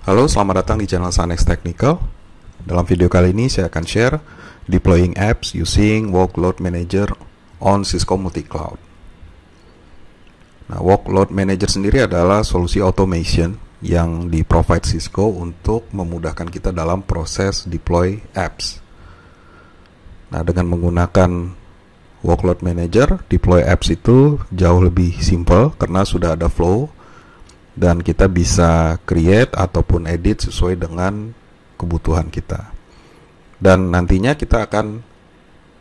Halo, selamat datang di channel Sanex Technical. Dalam video kali ini saya akan share deploying apps using Workload Manager on Cisco Multicloud. Nah, Workload Manager sendiri adalah solusi automation yang di-provide Cisco untuk memudahkan kita dalam proses deploy apps. Nah, dengan menggunakan Workload Manager, deploy apps itu jauh lebih simple karena sudah ada flow dan kita bisa create ataupun edit sesuai dengan kebutuhan kita. Dan nantinya kita akan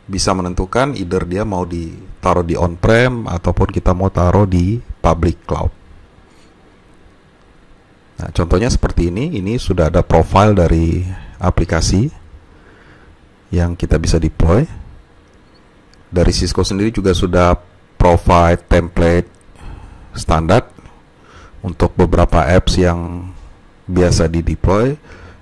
bisa menentukan either dia mau ditaruh di on-prem ataupun kita mau taruh di public cloud. Nah, contohnya seperti ini, ini sudah ada profile dari aplikasi yang kita bisa deploy. Dari Cisco sendiri juga sudah provide template standar untuk beberapa apps yang biasa di deploy.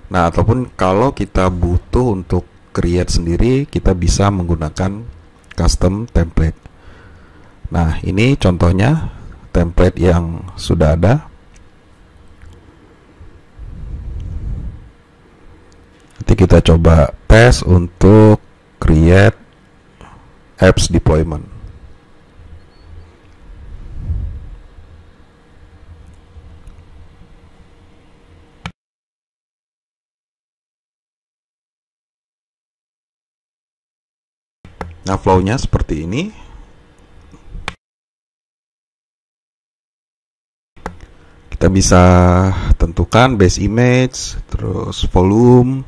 Nah, ataupun kalau kita butuh untuk create sendiri, kita bisa menggunakan custom template. Nah, ini contohnya template yang sudah ada. Nanti kita coba tes untuk create apps deployment. Nah, flow-nya seperti ini. Kita bisa tentukan base image, terus volume,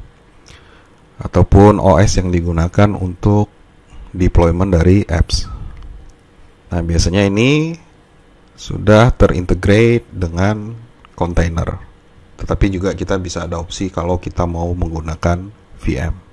ataupun OS yang digunakan untuk deployment dari apps. Nah, biasanya ini sudah terintegrate dengan container. Tetapi juga kita bisa ada opsi kalau kita mau menggunakan VM.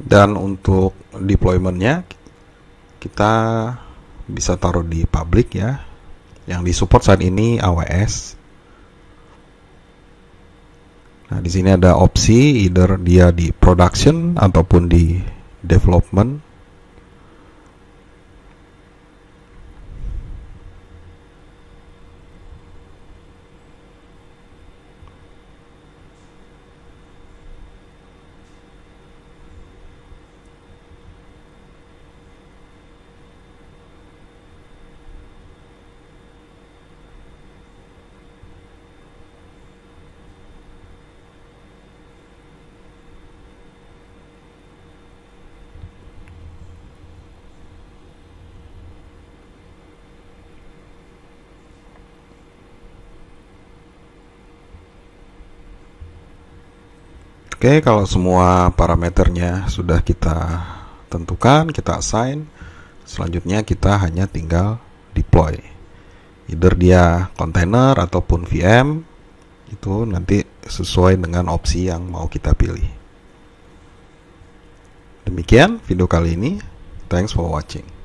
dan untuk deploymentnya kita bisa taruh di public ya yang disupport saat ini AWS nah di sini ada opsi either dia di production ataupun di development Oke, kalau semua parameternya sudah kita tentukan, kita assign, selanjutnya kita hanya tinggal deploy. Either dia container ataupun VM, itu nanti sesuai dengan opsi yang mau kita pilih. Demikian video kali ini. Thanks for watching.